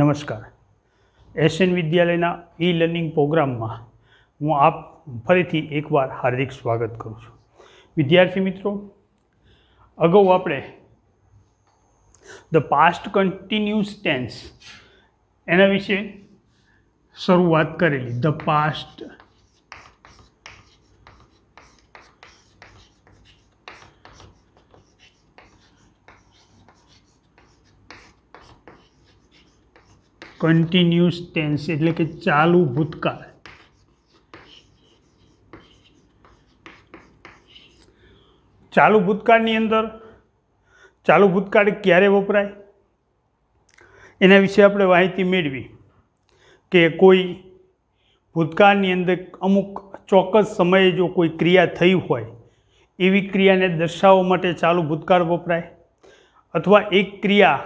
નમસ્કાર એશિયન વિદ્યાલયના e learning પ્રોગ્રામમાં હું આપ ફરીથી એકવાર હાર્દિક સ્વાગત કરું છું વિદ્યાર્થી મિત્રો અગાઉ આપણે ધ પાસ્ટ કન્ટિન્યુઅસ ટેન્સ એના વિશે શરૂઆત કરેલી ધ પાસ્ટ કન્ટિન્યુઅસ ટેન્સ એટલે કે ચાલુ ભૂતકાળ ચાલુ ભૂતકાળની અંદર ચાલુ ભૂતકાળ ક્યારે વપરાય એના વિશે આપણે માહિતી મેળવી કે કોઈ ભૂતકાળની અંદર અમુક ચોક્કસ સમયે જો કોઈ ક્રિયા થઈ હોય એવી ક્રિયાને દર્શાવવા માટે ચાલુ ભૂતકાળ વપરાય અથવા એક ક્રિયા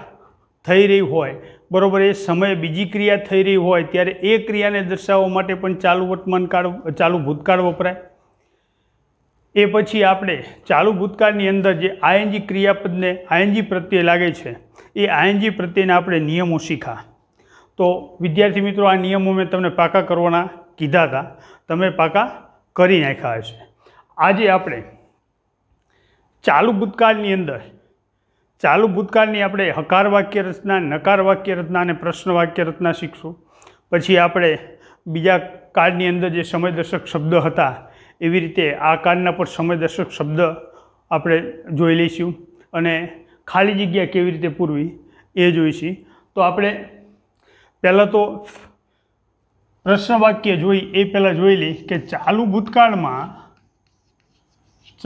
થઈ રહી હોય બરાબર એ સમયે બીજી ક્રિયા થઈ રહી હોય ત્યારે એ ક્રિયાને દર્શાવવા માટે પણ ચાલુ વર્તમાન કાળ ચાલુ ભૂતકાળ વપરાય એ પછી આપણે ચાલુ ભૂતકાળની અંદર જે આયનજી ક્રિયાપદને આયનજી પ્રત્યે લાગે છે એ આયનજી પ્રત્યેના આપણે નિયમો શીખા તો વિદ્યાર્થી મિત્રો આ નિયમો મેં તમને પાકા કરવાના કીધા હતા તમે પાકા કરી નાખ્યા હશે આજે આપણે ચાલુ ભૂતકાળની અંદર ચાલુ ભૂતકાળની આપણે હકાર વાક્ય રચના નકાર વાક્ય રચના અને પ્રશ્ન વાક્ય રચના શીખશું પછી આપણે બીજા કાળની અંદર જે સમયદર્શક શબ્દ હતા એવી રીતે આ કાળના પર સમયદર્શક શબ્દ આપણે જોઈ લઈશું અને ખાલી જગ્યા કેવી રીતે પૂરવી એ જોઈશી તો આપણે પહેલાં તો પ્રશ્ન વાક્ય જોઈ એ પહેલાં જોઈ લઈ કે ચાલુ ભૂતકાળમાં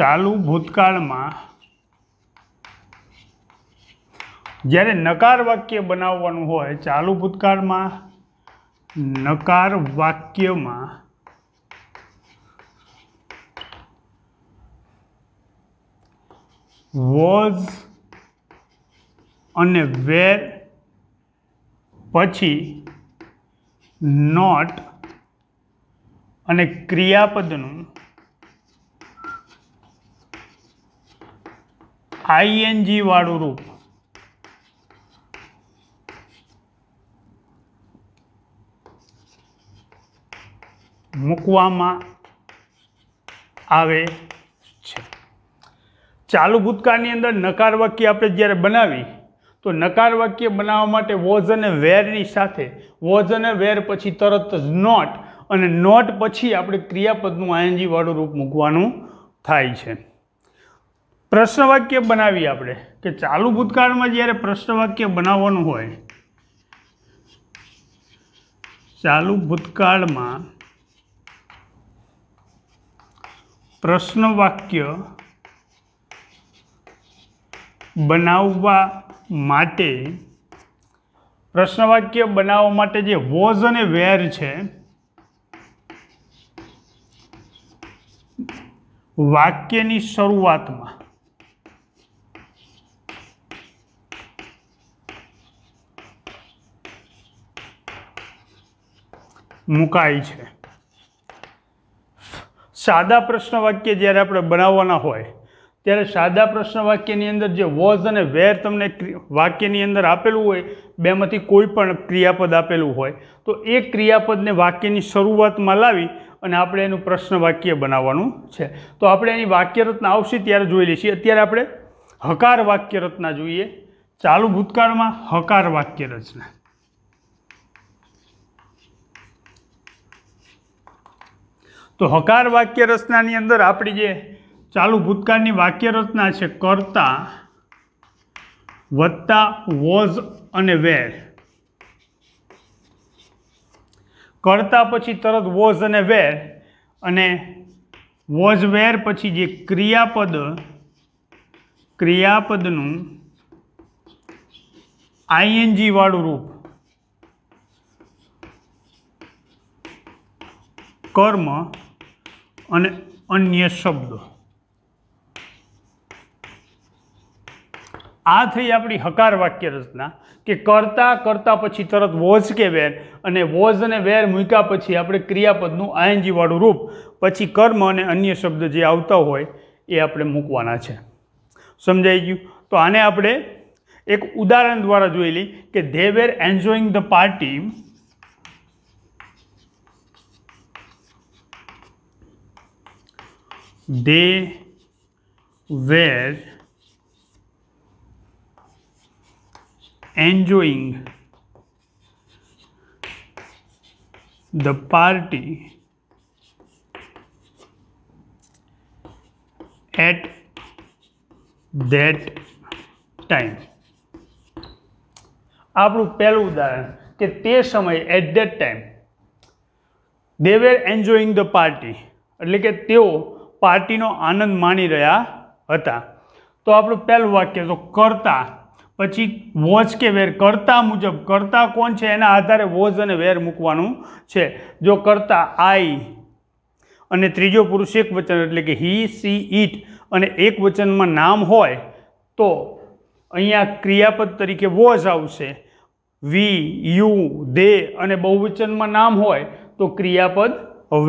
ચાલુ ભૂતકાળમાં જ્યારે નકાર વાક્ય બનાવવાનું હોય ચાલુ ભૂતકાળમાં નકાર વાક્યમાં વોઝ અને વેર પછી નોટ અને ક્રિયાપદનું આઈએનજી વાળું રૂપ મૂકવામાં આવે છે ચાલુ ભૂતકાળની અંદર નકાર વાક્ય આપણે જ્યારે બનાવી તો નકાર વાક્ય બનાવવા માટે વોઝ અને વેરની સાથે વોઝ અને વેર પછી તરત જ નોટ અને નોટ પછી આપણે ક્રિયાપદનું આયનજીવાળું રૂપ મૂકવાનું થાય છે પ્રશ્નવાક્ય બનાવી આપણે કે ચાલુ ભૂતકાળમાં જ્યારે પ્રશ્નવાક્ય બનાવવાનું હોય ચાલુ ભૂતકાળમાં પ્રશ્ન વાક્ય બનાવવા માટે પ્રશ્ન વાક્ય બનાવવા માટે જે વોઝ અને વેર છે વાક્યની શરૂઆતમાં મુકાય છે સાદા પ્રશ્ન વાક્ય જ્યારે આપણે બનાવવાના હોય ત્યારે સાદા પ્રશ્ન વાક્યની અંદર જે વોઝ અને વેર તમને વાક્યની અંદર આપેલું હોય બેમાંથી કોઈ પણ ક્રિયાપદ આપેલું હોય તો એ ક્રિયાપદને વાક્યની શરૂઆતમાં લાવી અને આપણે એનું પ્રશ્ન વાક્ય બનાવવાનું છે તો આપણે એની વાક્યરચના આવશે ત્યારે જોઈ લઈએ અત્યારે આપણે હકાર વાક્ય રચના જોઈએ ચાલુ ભૂતકાળમાં હકાર વાક્ય રચના તો હકાર વાક્ય રચનાની અંદર આપણી જે ચાલુ ભૂતકાળની વાક્ય રચના છે કરતા વત્તા વોઝ અને વેર કરતા પછી તરત વોઝ અને વેર અને વોઝ વેર પછી જે ક્રિયાપદ ક્રિયાપદનું આઈએનજી વાળું રૂપ કર્મ અને અન્ય શબ્દો આ થઈ આપણી હકાર વાક્ય રચના કે કરતા કરતા પછી તરત વોઝ કે વેર અને વોઝ અને વેર મૂક્યા પછી આપણે ક્રિયાપદનું આયનજીવાળું રૂપ પછી કર્મ અને અન્ય શબ્દ જે આવતા હોય એ આપણે મૂકવાના છે સમજાઈ ગયું તો આને આપણે એક ઉદાહરણ દ્વારા જોઈ લઈ કે they were enjoying the party they were enjoying the party at that time આપણું પહેલું ઉદાહરણ કે તે સમયે at that time they were enjoying the party એટલે કે તેઓ પાર્ટીનો આનંદ માણી રહ્યા હતા તો આપણું પહેલું વાક્ય તો કરતા પછી વોચ કે વેર કરતા મુજબ કરતા કોણ છે એના આધારે વોચ અને વેર મૂકવાનું છે જો કરતા આઈ અને ત્રીજો પુરુષ એક વચન એટલે કે હી સી ઇટ અને એક વચનમાં નામ હોય તો અહીંયા ક્રિયાપદ તરીકે વોઝ આવશે વી યુ દે અને બહુવચનમાં નામ હોય તો ક્રિયાપદ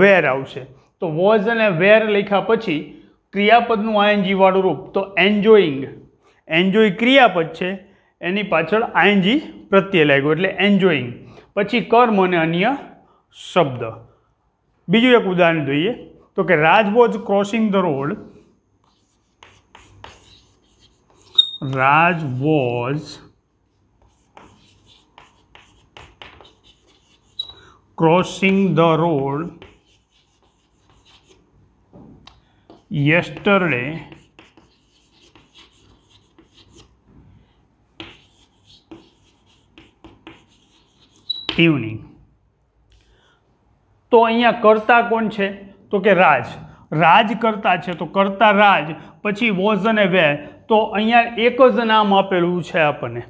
વેર આવશે તો વોઝ અને વેર લખ્યા પછી ક્રિયાપદનું આઈએનજી વાળું રૂપ તો એન્જોઈંગ એન્જોય ક્રિયાપદ છે એની પાછળ આઈએનજી પ્રત્યય લાગ્યું એટલે એન્જોઈંગ પછી કર્મ અને અન્ય શબ્દ બીજું એક ઉદાહરણ જોઈએ તો કે Raj was crossing the road Raj was crossing the road yesterday evening તો અહીંયા કરતા કોણ છે તો કે રાજ રાજ કરતા છે તો કરતા રાજ પછી વોઝ અને વે તો અહીંયા એક જ નામ આપેલું છે આપણને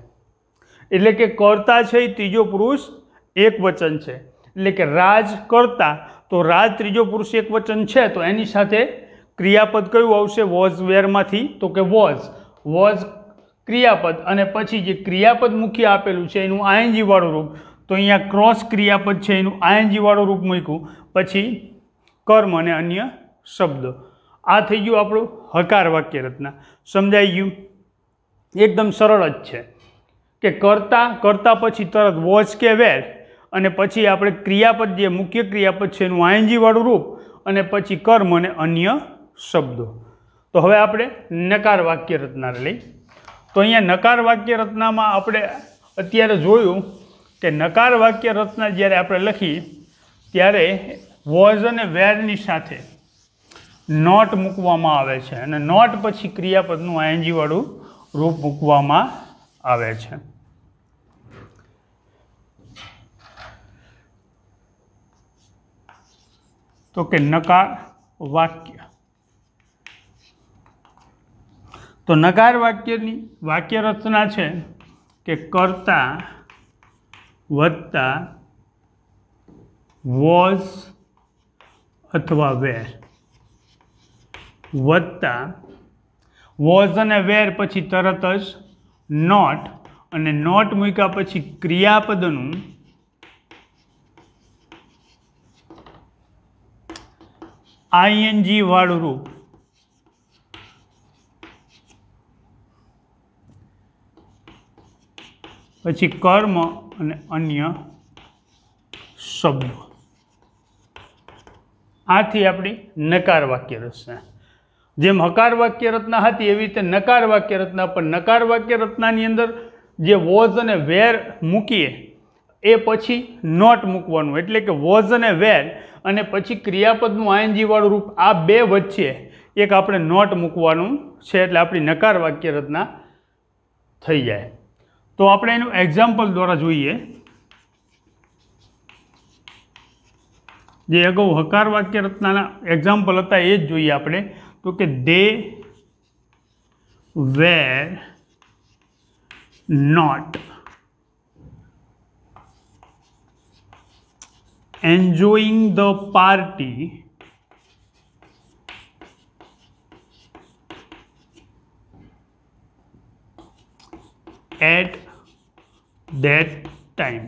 એટલે કે કરતા છે એ ત્રીજો પુરુષ એક વચન છે એટલે કે રાજ કરતા તો રાજ ત્રીજો પુરુષ એક વચન છે તો એની સાથે ક્રિયાપદ કયું આવશે વોઝ વેરમાંથી તો કે વોઝ વોઝ ક્રિયાપદ અને પછી જે ક્રિયાપદ મુખ્ય આપેલું છે એનું આયનજીવાળું રૂપ તો અહીંયા ક્રોસ ક્રિયાપદ છે એનું આયનજીવાળું રૂપ મૂક્યું પછી કર્મ અને અન્ય શબ્દ આ થઈ ગયું આપણું હકાર વાક્ય રચના સમજાઈ ગયું એકદમ સરળ જ છે કે કરતા કરતા પછી તરત વોઝ કે વેર અને પછી આપણે ક્રિયાપદ જે મુખ્ય ક્રિયાપદ છે એનું આયનજીવાળું રૂપ અને પછી કર્મ અને અન્ય શબ્દો તો હવે આપણે નકાર વાક્ય રચના લઈ તો અહીંયા નકાર વાક્ય રચનામાં આપણે અત્યારે જોયું કે નકાર વાક્ય રચના જ્યારે આપણે લખી ત્યારે વોઝ અને વેરની સાથે નોટ મૂકવામાં આવે છે અને નોટ પછી ક્રિયાપદનું આઈએનજીવાળું રૂપ મૂકવામાં આવે છે તો કે નકાર વાક્ય તો નકાર વાક્યની વાક્ય રચના છે કે કરતા વત્તા વોઝ અથવા વેર વત્તા વોઝ અને વેર પછી તરત જ નોટ અને નોટ મૂક્યા પછી ક્રિયાપદનું આઈએનજી વાળું રૂપ પછી કર્મ અને અન્ય શબ્દો આથી આપણી નકાર વાક્ય રચના જેમ હકાર વાક્ય રચના હતી એવી રીતે નકાર વાક્ય રચના પણ નકાર વાક્ય રચનાની અંદર જે વોઝ અને વેર મૂકીએ એ પછી નોટ મૂકવાનું એટલે કે વોઝ અને વેર અને પછી ક્રિયાપદનું આઈએનજીવાળું રૂપ આ બે વચ્ચે એક આપણે નોટ મૂકવાનું છે એટલે આપણી નકાર વાક્ય રચના થઈ જાય तो आप एक्जाम्पल द्वारा जुए जो अगौ हकार वक्य रचना एक्जाम्पल था ये आप तो कि they were not enjoying the party at that time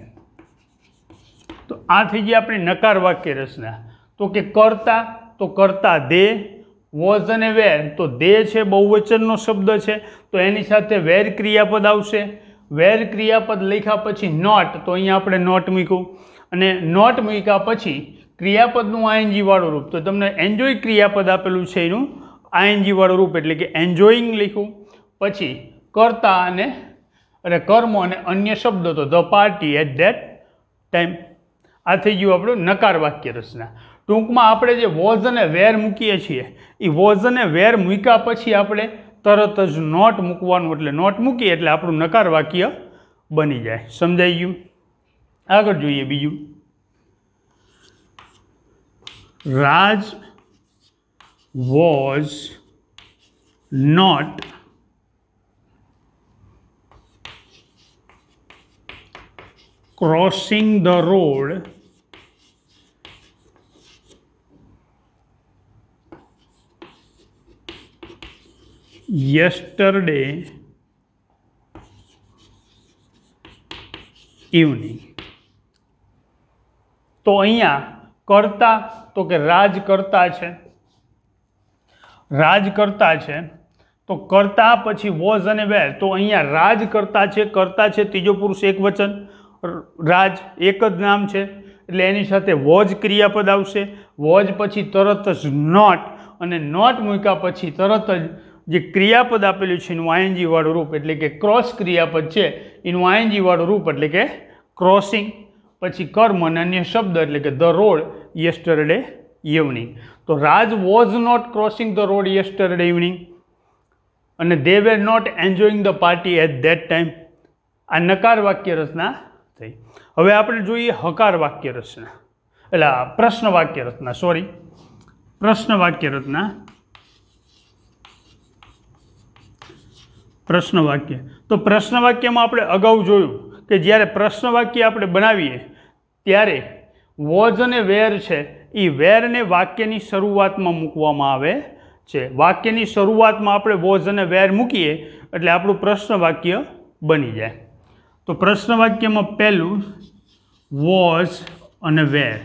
તો આ થઈ ગઈ આપણી નકાર વાક્ય રચના તો કે કરતા તો કરતા દે વોઝ અને વેર તો દે છે બહુવચનનો શબ્દ છે તો એની સાથે વેર ક્રિયાપદ આવશે વેર ક્રિયાપદ લખ્યા પછી નોટ તો અહીંયા આપણે નોટ મૂક્યું અને નોટ મૂક્યા પછી ક્રિયાપદનું આઈએનજીવાળું રૂપ તો તમને એન્જોય ક્રિયાપદ આપેલું છે એનું આઈએનજીવાળું રૂપ એટલે કે એન્જોઈંગ લખ્યું પછી કરતા અને અને કર્મો અને અન્ય શબ્દો તો the party at that time આ થઈ ગયું આપણું નકાર વાક્ય રચના ટૂંકમાં આપણે જે વોઝ અને વેર મૂકીએ છીએ એ વોઝ અને વેર મૂક્યા પછી આપણે તરત જ નોટ મૂકવાનું એટલે નોટ મૂકીએ એટલે આપણું નકાર વાક્ય બની જાય સમજાઈ ગયું આગળ જોઈએ બીજું Raj was not crossing the road yesterday evening તો અહીંયા કરતા તો કે રાજ કરતા છે રાજ કરતા છે તો કરતા પછી વોઝ અને વેર તો અહીંયા રાજ કરતા છે કરતા છે ત્રીજો પુરુષ એક વચન રાજ એક જ નામ છે એટલે એની સાથે વોજ ક્રિયાપદ આવશે વોજ પછી તરત જ નોટ અને નોટ મૂક્યા પછી તરત જ જે ક્રિયાપદ આપેલું છે એનું આઈએનજીવાળું રૂપ એટલે કે ક્રોસ ક્રિયાપદ છે એનું આઈએનજીવાળું રૂપ એટલે કે ક્રોસિંગ પછી કર્મ અને અન્ય શબ્દ એટલે કે ધ રોડ યેસ્ટરડે ઇવનિંગ તો Raj was not crossing the road yesterday evening અને they were not enjoying the party at that time આ નકાર વાક્ય રચના થઈ હવે આપણે જોઈએ હકાર વાક્ય રચના એટલે પ્રશ્ન વાક્ય રચના સોરી પ્રશ્ન વાક્ય રચના પ્રશ્ન વાક્ય તો પ્રશ્ન વાક્યમાં આપણે અગાઉ જોયું કે જ્યારે પ્રશ્ન વાક્ય આપણે બનાવીએ ત્યારે વોઝ અને વેર છે એ વેરને વાક્યની શરૂઆતમાં મૂકવામાં આવે છે વાક્યની શરૂઆતમાં આપણે વોઝ અને વેર મૂકીએ એટલે આપણું પ્રશ્ન વાક્ય બની જાય તો પ્રશ્ન વાક્યમાં પહેલું વોઝ અને વેર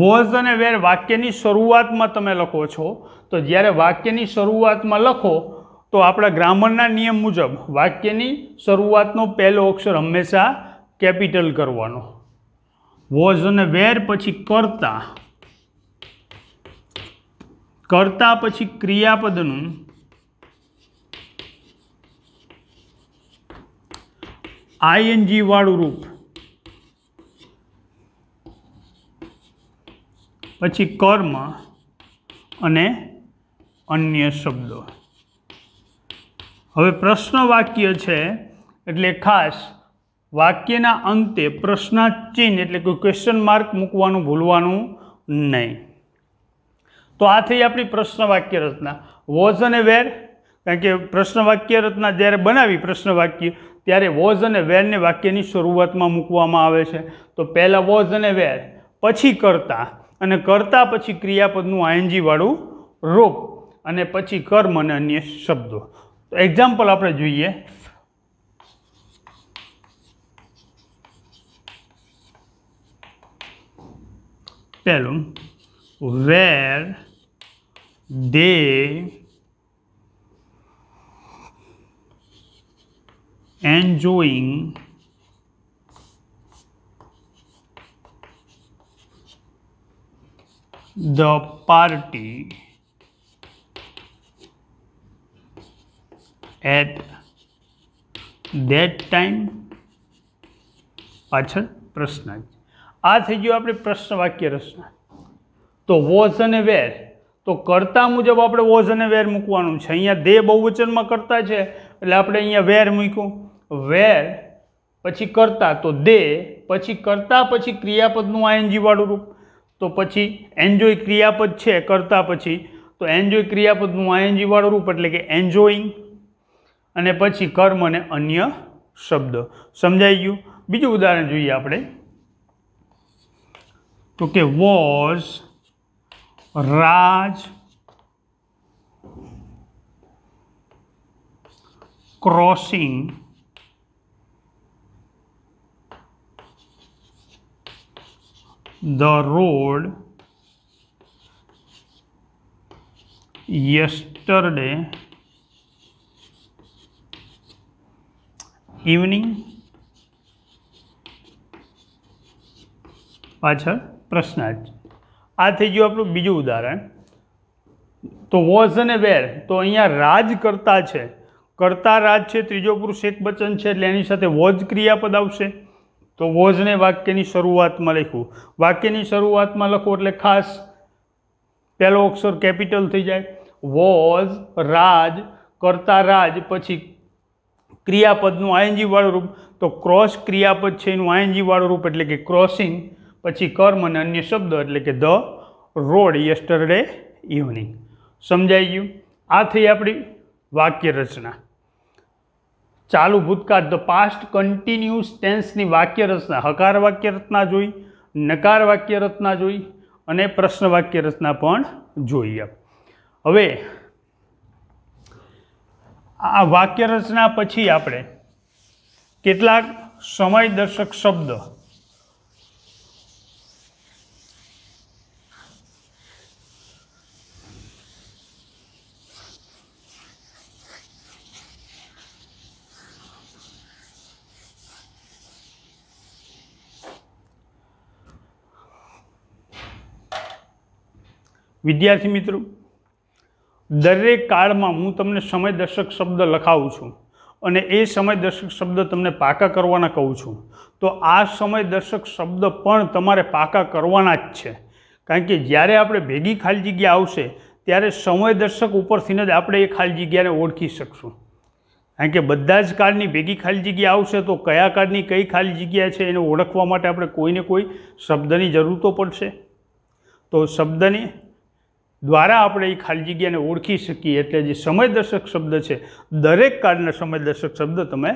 વોઝ અને વેર વાક્યની શરૂઆતમાં તમે લખો છો તો જ્યારે વાક્યની શરૂઆતમાં લખો તો આપણા ગ્રામરના નિયમ મુજબ વાક્યની શરૂઆતનો પહેલો અક્ષર હંમેશા કેપિટલ કરવાનો વોઝ અને વેર પછી કરતા કરતા પછી ક્રિયાપદનું આઈએનજીવાળું રૂપ પછી કર્મ અને અન્ય શબ્દો હવે પ્રશ્ન વાક્ય છે એટલે ખાસ વાક્યના અંતે પ્રશ્નાચિહ્ન એટલે કે ક્વેશ્ચન માર્ક મૂકવાનું ભૂલવાનું નહીં તો આ થઈ આપણી પ્રશ્ન વાક્ય રચના વોઝ અને વેર કારણ કે પ્રશ્ન વાક્ય રચના જ્યારે બનાવી પ્રશ્ન વાક્ય ત્યારે વોઝ અને વેરને વાક્યની શરૂઆતમાં મૂકવામાં આવે છે તો પહેલાં વોઝ અને વેર પછી કરતા અને કરતા પછી ક્રિયાપદનું આયનજીવાળું રોપ અને પછી કર્મ અને અન્ય શબ્દો તો એક્ઝામ્પલ આપણે જોઈએ પહેલું વેર દે enjoying the party at that time પાછળ પ્રશ્ન આ થઈ ગયો આપણે પ્રશ્ન વાક્ય રચના તો વોઝ અને વેર તો કરતા મુજબ આપણે વોઝ અને વેર મૂકવાનું છે અહીંયા દે બહુવચનમાં કરતા છે એટલે આપણે અહીંયા વેર મૂક્યું વેર પછી કરતા તો દે પછી કરતા પછી ક્રિયાપદનું આઈએનજી વાળું રૂપ તો પછી એન્જોય ક્રિયાપદ છે કરતા પછી તો એન્જોય ક્રિયાપદનું આઈએનજી વાળું રૂપ એટલે કે એન્જોઈંગ અને પછી કર્મ અને અન્ય શબ્દ સમજાઈ ગયું બીજું ઉદાહરણ જોઈએ આપણે તો કે was Raj crossing the road yesterday evening પાછળ પ્રશ્નાર્થ આ થઈ ગયું આપણું બીજું ઉદાહરણ તો વોઝ અને વેર તો અહીંયા રાજ કરતા છે કરતા રાજ છે ત્રીજો પુરુષ એક વચન છે એટલે એની સાથે વોઝ ક્રિયાપદ આવશે તો વોઝને વાક્યની શરૂઆતમાં લખવું વાક્યની શરૂઆતમાં લખો એટલે ખાસ પહેલો અક્ષર કેપિટલ થઈ જાય વોઝ રાજ કરતા રાજ પછી ક્રિયાપદનું આઈએનજીવાળું રૂપ તો ક્રોસ ક્રિયાપદ છે એનું આઈએનજીવાળું રૂપ એટલે કે ક્રોસિંગ પછી કર્મ અને અન્ય શબ્દ એટલે કે ધ રોડ યસ્ટરડે ઇવનિંગ સમજાઈ ગયું આ થઈ આપણી વાક્ય રચના ચાલુ ભૂતકાળ ધ પાસ્ટ કન્ટિન્યુઅસ ટેન્સની વાક્ય રચના હકાર વાક્ય રચના જોઈ નકાર વાક્ય રચના જોઈ અને પ્રશ્ન વાક્ય રચના પણ જોઈએ હવે આ વાક્ય રચના પછી આપણે કેટલાક સમયદર્શક શબ્દ વિદ્યાર્થી મિત્રો દરેક કાળમાં હું તમને સમય દર્શક શબ્દ લખાવું છું અને એ સમય દર્શક શબ્દ તમને પાકા કરવાના કહું છું તો આ સમય દર્શક શબ્દ પણ તમારે પાકા કરવાના જ છે કારણ કે જ્યારે આપણે ભેગી ખાલી જગ્યા આવશે ત્યારે સમય દર્શક ઉપરથીને જ આપણે એ ખાલી જગ્યાને ઓળખી શકશું કારણ કે બધા જ કાળની ભેગી ખાલી જગ્યા આવશે તો કયા કાળની કઈ ખાલી જગ્યા છે એને ઓળખવા માટે આપણે કોઈને કોઈ શબ્દની જરૂર તો પડશે તો શબ્દની દ્વારા આપણે એ ખાલી જગ્યાને ઓળખી શકીએ એટલે જે સમયદર્શક શબ્દ છે દરેક કાર્ડના સમયદર્શક શબ્દ તમે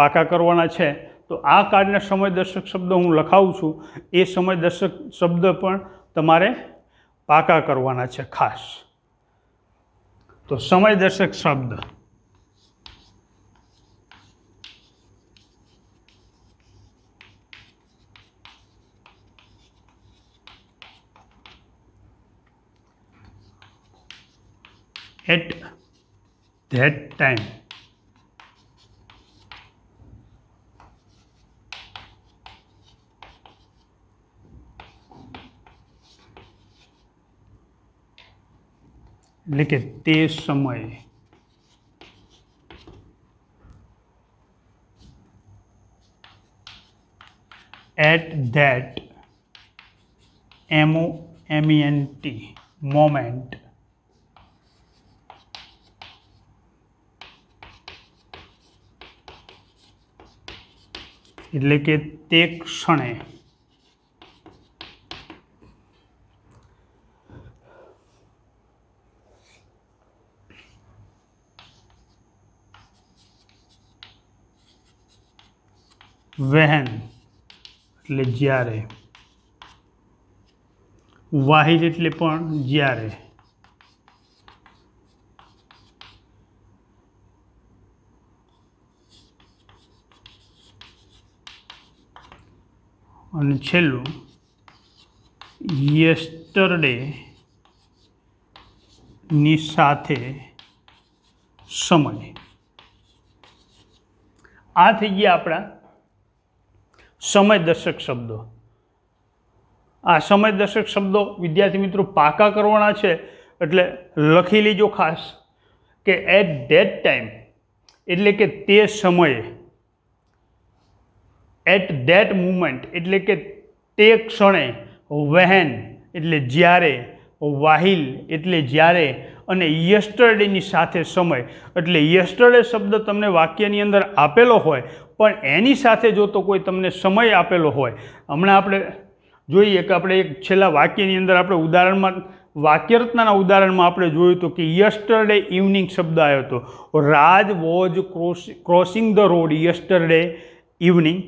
પાકા કરવાના છે તો આ કાર્ડના સમયદર્શક શબ્દ હું લખાવું છું એ સમયદર્શક શબ્દ પણ તમારે પાકા કરવાના છે ખાસ તો સમયદર્શક શબ્દ एट that टाइम लिखे ते समय at that M O M N T moment એટલે કે તે ક્ષણે વહેન એટલે જ્યારે વાહિજ એટલે પણ જ્યારે અને છેલ્લું યેસ્ટરડેની સાથે સમય આ થઈ ગયા આપણા સમયદર્શક શબ્દો આ સમયદર્શક શબ્દો વિદ્યાર્થી મિત્રો પાકા કરવાના છે એટલે લખી લીજો ખાસ કે એટ ધેટ ટાઈમ એટલે કે તે સમયે એટ ધેટ મુમેન્ટ એટલે કે તે ક્ષણે વહેન એટલે જ્યારે વાહિલ એટલે જ્યારે અને યસ્ટરડેની સાથે સમય એટલે યસ્ટરડે શબ્દ તમને વાક્યની અંદર આપેલો હોય પણ એની સાથે જો તો કોઈ તમને સમય આપેલો હોય હમણાં આપણે જોઈએ કે આપણે એક છેલ્લા વાક્યની અંદર આપણે ઉદાહરણમાં વાક્યરત્નાના ઉદાહરણમાં આપણે જોયું હતું કે યસ્ટરડે ઇવનિંગ શબ્દ આવ્યો હતો Raj was crossing the road yesterday evening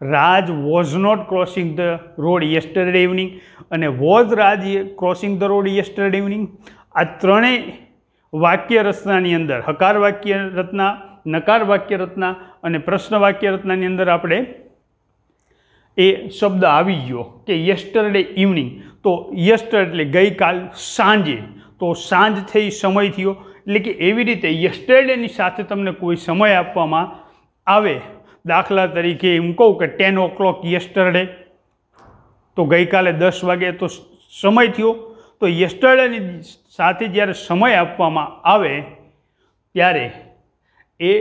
Raj was not crossing the road yesterday evening અને was Raj crossing the road yesterday evening આ ત્રણેય વાક્ય રચનાની અંદર હકાર વાક્ય રચના નકાર વાક્ય રચના અને પ્રશ્ન વાક્ય રચનાની અંદર આપણે એ શબ્દ આવી ગયો કે યસ્ટરડે ઇવનિંગ તો યસ્ટર એટલે ગઈકાલ સાંજે તો સાંજ થઈ સમય થયો એટલે કે એવી રીતે યસ્ટરડેની સાથે તમને કોઈ સમય આપવામાં આવે દાખલા તરીકે એમ કહું કે ટેન ઓ ક્લોક યસ્ટરડે તો ગઈકાલે દસ વાગે તો સમય થયો તો યસ્ટરડેની સાથે જ્યારે સમય આપવામાં આવે ત્યારે એ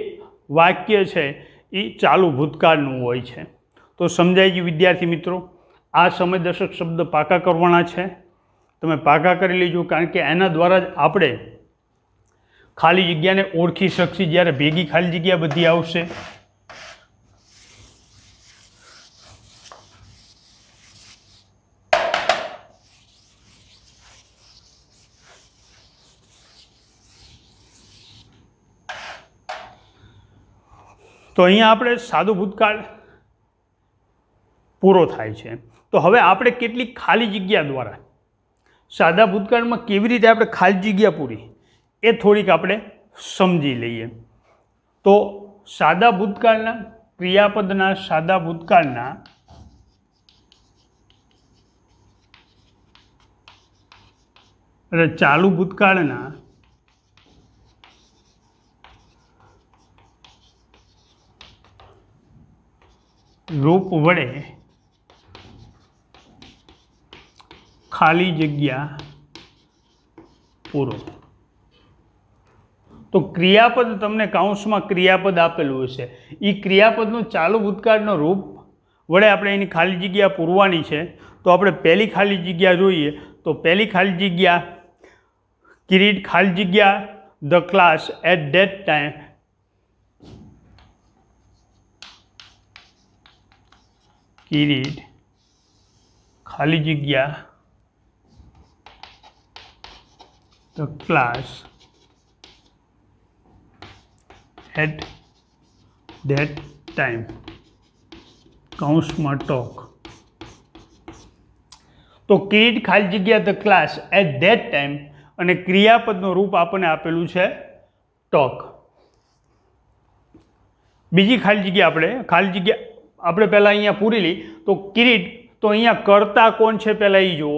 વાક્ય છે એ ચાલુ ભૂતકાળનું હોય છે તો સમજાય ગયું વિદ્યાર્થી મિત્રો આ સમયદર્શક શબ્દ પાકા કરવાના છે તમે પાકા કરી લેજો કારણ કે એના દ્વારા જ આપણે ખાલી જગ્યાને ઓળખી શકશી જ્યારે ભેગી ખાલી જગ્યા બધી આવશે તો અહીંયા આપણે સાદો ભૂતકાળ પૂરો થાય છે તો હવે આપણે કેટલી ખાલી જગ્યા દ્વારા સાદા ભૂતકાળમાં કેવી રીતે આપણે ખાલી જગ્યા પૂરી એ થોડીક આપણે સમજી લઈએ તો સાદા ભૂતકાળના ક્રિયાપદના સાદા ભૂતકાળના ચાલુ ભૂતકાળના રૂપ વડે ખાલી જગ્યા પૂરો તો ક્રિયાપદ તમને કાઉન્સમાં ક્રિયાપદ આપેલું હશે એ ક્રિયાપદનું ચાલુ ભૂતકાળનો રૂપ વડે આપણે એની ખાલી જગ્યા પૂરવાની છે તો આપણે પહેલી ખાલી જગ્યા જોઈએ તો પહેલી ખાલી જગ્યા કિરીટ ખાલી જગ્યા the class at that time Kirit ખાલી જગ્યા the class at that time કૌંસમાં ટોક તો કિરીટ ખાલી જગ્યા the class at that time અને ક્રિયાપદનું રૂપ આપણને આપેલું છે ટોક બીજી ખાલી જગ્યા આપણે ખાલી જગ્યા આપણે પહેલાં અહીંયા પૂરી લઈ તો કિરીટ તો અહીંયા કર્તા કોણ છે પહેલાં એ જુઓ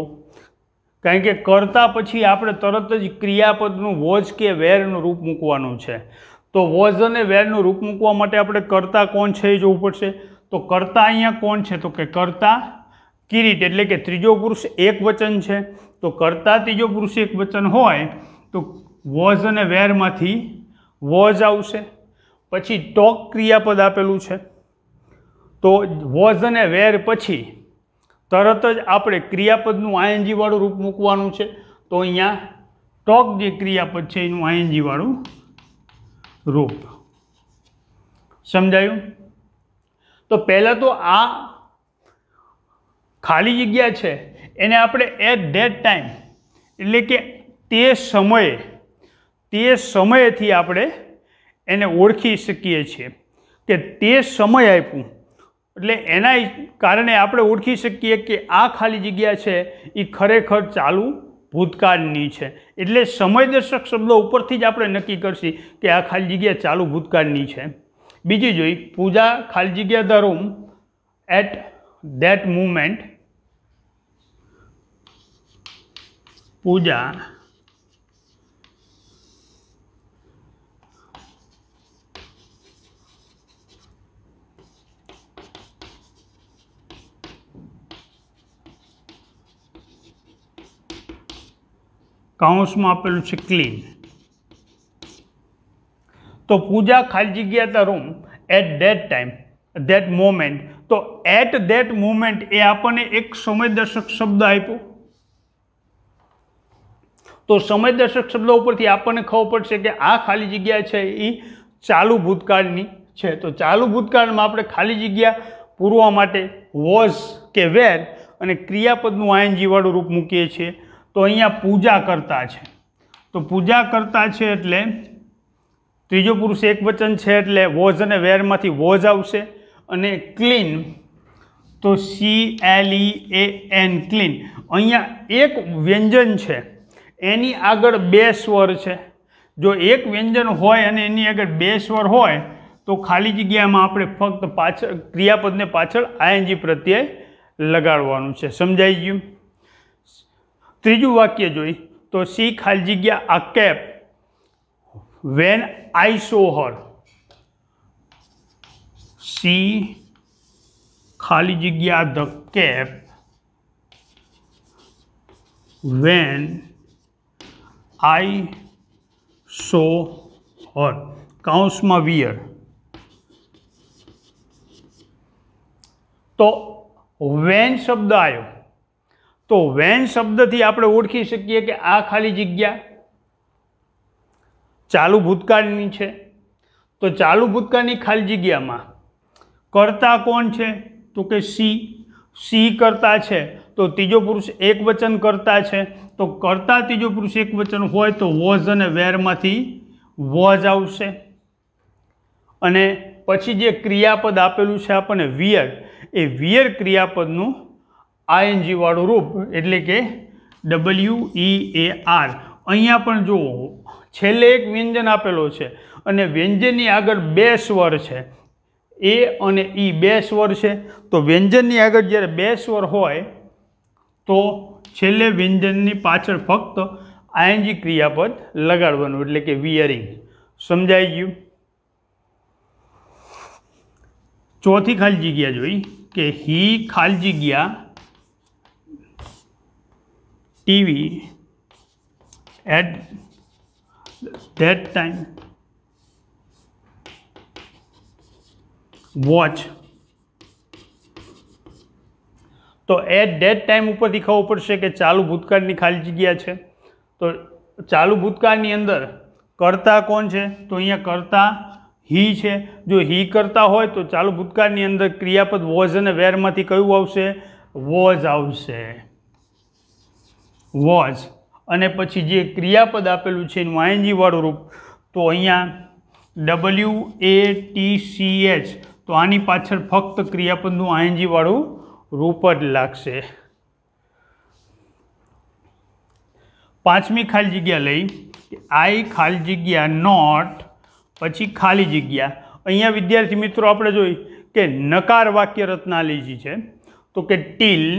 કારણ કે કર્તા પછી આપણે તરત જ ક્રિયાપદનું વોજ કે વેરનું રૂપ મૂકવાનું છે તો વોઝ અને વેરનું રૂપ મૂકવા માટે આપણે કર્તા કોણ છે એ જોવું પડશે તો કર્તા અહીંયા કોણ છે તો કે કર્તા કિરીટ એટલે કે ત્રીજો પુરુષ એક વચન છે તો કર્તા ત્રીજો પુરુષ એક વચન હોય તો વોઝ અને વેરમાંથી વોઝ આવશે પછી ટોક ક્રિયાપદ આપેલું છે તો વોઝ અને વેર પછી તરત જ આપણે ક્રિયાપદનું આયનજીવાળું રૂપ મૂકવાનું છે તો અહીંયા ટોક જે ક્રિયાપદ છે એનું આયનજીવાળું રૂપ સમજાયું તો પહેલાં તો આ ખાલી જગ્યા છે એને આપણે એટ ધેટ ટાઈમ એટલે કે તે સમયે તે સમયેથી આપણે એને ઓળખી શકીએ છીએ કે તે સમય આપ્યું એટલે એના કારણે આપણે ઓળખી શકીએ કે આ ખાલી જગ્યા છે એ ખરેખર ચાલુ ભૂતકાળની છે એટલે સમયદર્શક શબ્દો ઉપરથી જ આપણે નક્કી કરશી કે આ ખાલી જગ્યા ચાલુ ભૂતકાળની છે બીજી જોઈ પૂજા ખાલી જગ્યા the room at that moment Pooja કાઉન્સમાં આપેલું છે ક્લીન તો પૂજા ખાલી જગ્યા the room at that time that moment તો એટ ધેટ મુમેન્ટ એ આપણને એક સમયદર્શક શબ્દ આપ્યો તો સમયદર્શક શબ્દો ઉપરથી આપણને ખબર પડશે કે આ ખાલી જગ્યા છે એ ચાલુ ભૂતકાળની છે તો ચાલુ ભૂતકાળમાં આપણે ખાલી જગ્યા પૂરવા માટે વોઝ કે વેર અને ક્રિયાપદનું આયનજીવાળું રૂપ મૂકીએ છીએ તો અહીંયા પૂજા કરતા છે તો પૂજા કરતા છે એટલે ત્રીજો પુરુષ એક વચન છે એટલે વોઝ અને વેરમાંથી વોઝ આવશે અને ક્લીન તો C L E A N clean અહીંયા એક વ્યંજન છે એની આગળ બે સ્વર છે જો એક વ્યંજન હોય અને એની આગળ બે સ્વર હોય તો ખાલી જગ્યામાં આપણે ફક્ત પાછળ ક્રિયાપદને પાછળ આયનજી પ્રત્યય લગાડવાનું છે સમજાઈ ગયું ત્રીજું વાક્ય જોઈ તો સી ખાલી જગ્યા આ cap when I show her see ખાલી જગ્યા the cap when I show her કાઉન્સમાં વિયર તો વેન શબ્દ આવ્યો તો વેન શબ્દથી આપણે ઓળખી શકીએ કે આ ખાલી જગ્યા ચાલુ ભૂતકાળની છે તો ચાલુ ભૂતકાળની ખાલી જગ્યામાં કર્તા કોણ છે તો કે સી સી કરતા છે તો ત્રીજો પુરુષ એક વચન કરતા છે તો કરતા ત્રીજો પુરુષ એક વચન હોય તો વોઝ અને વેરમાંથી વોઝ આવશે અને પછી જે ક્રિયાપદ આપેલું છે આપણને વિયર એ વિયર ક્રિયાપદનું આઈએનજીવાળું રૂપ એટલે કે ડબલ્યુ ઈ એ આર અહીંયા પણ જુઓ છેલ્લે એક વ્યંજન આપેલો છે અને વ્યંજનની આગળ બે સ્વર છે એ અને ઈ બે સ્વર છે તો વ્યંજનની આગળ જ્યારે બે સ્વર હોય તો છેલ્લે વ્યંજનની પાછળ ફક્ત આયનજી ક્રિયાપદ લગાડવાનું એટલે કે વિયરિંગ સમજાઈ ગયું ચોથી ખાલી જગ્યા જોઈ કે હી ખાલી જગ્યા TV at that time watch તો એટ ડેટ ટાઈમ ઉપર દેખાવું પડશે કે ચાલુ ભૂતકાળની ખાલી જગ્યા છે તો ચાલુ ભૂતકાળની અંદર કરતા કોણ છે તો અહીંયા કરતા હી છે જો હી કરતા હોય તો ચાલુ ભૂતકાળની અંદર ક્રિયાપદ વોઝ અને વેરમાંથી કયું આવશે વોઝ આવશે વોઝ અને પછી જે ક્રિયાપદ આપેલું છે એનું આઈએનજીવાળું રૂપ તો અહીંયા W A T C H તો આની પાછળ ફક્ત ક્રિયાપદનું આઈએનજીવાળું રૂપ જ લાગશે પાંચમી ખાલી જગ્યા લઈ આઈ ખાલી જગ્યા નોટ પછી ખાલી જગ્યા અહીંયા વિદ્યાર્થી મિત્રો આપણે જોઈ કે નકાર વાક્ય રત્નાલીજી છે તો કે till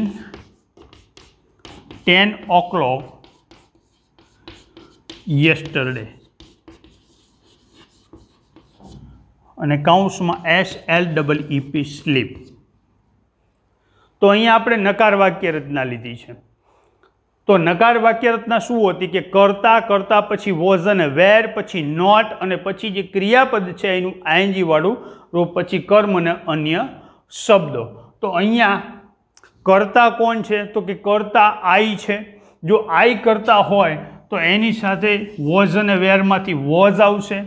ten o'clock yesterday અને કાઉન્સમાં S L double E P sleep તો અહીંયા આપણે નકાર વાક્ય રચના લીધી છે તો નકાર વાક્ય રચના શું હતી કે કરતા કરતા પછી વોઝ અને વેર પછી નોટ અને પછી જે ક્રિયાપદ છે એનું આઈએનજી વાળું રૂપ પછી કર્મ અને અન્ય શબ્દો તો અહીંયા કરતા કોણ છે તો કે કરતા આઈ છે જો આઈ કરતા હોય તો એની સાથે વોઝ અને વેરમાંથી વોઝ આવશે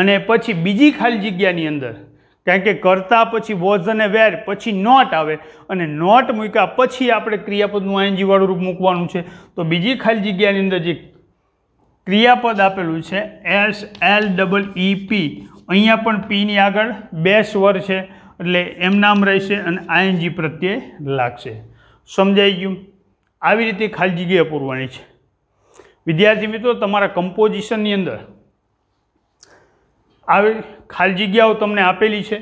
અને પછી બીજી ખાલી જગ્યાની અંદર કારણ કે કરતા પછી વોઝ અને વેર પછી નોટ આવે અને નોટ મૂક્યા પછી આપણે ક્રિયાપદનું આઈએનજીવાળું રૂપ મૂકવાનું છે તો બીજી ખાલી જગ્યાની અંદર જે ક્રિયાપદ આપેલું છે S L double E P અહીંયા પણ પીની આગળ બે સ્વર છે એટલે એમ નામ રહેશે અને આયનજી પ્રત્યે લાગશે સમજાઈ ગયું આવી રીતે ખાલી જગ્યા પૂરવાની છે વિદ્યાર્થી મિત્રો તમારા કમ્પોઝિશનની અંદર આવી ખાલી જગ્યાઓ તમને આપેલી છે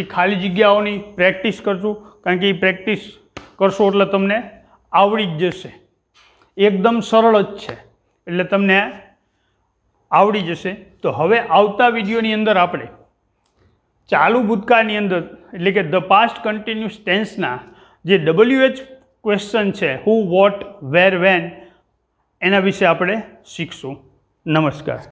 એ ખાલી જગ્યાઓની પ્રેક્ટિસ કરશું કારણ કે એ પ્રેક્ટિસ કરશો એટલે તમને આવડી જ જશે એકદમ સરળ જ છે એટલે તમને આવડી જશે તો હવે આવતા વિડીયોની અંદર આપણે ચાલુ ભૂતકાળની અંદર એટલે કે ધ પાસ્ટ કન્ટિન્યુઅસ ટેન્સના જે ડબલ્યુ એચ ક્વેશ્ચન છે હુ વોટ વેર વેન એના વિશે આપણે શીખશું નમસ્કાર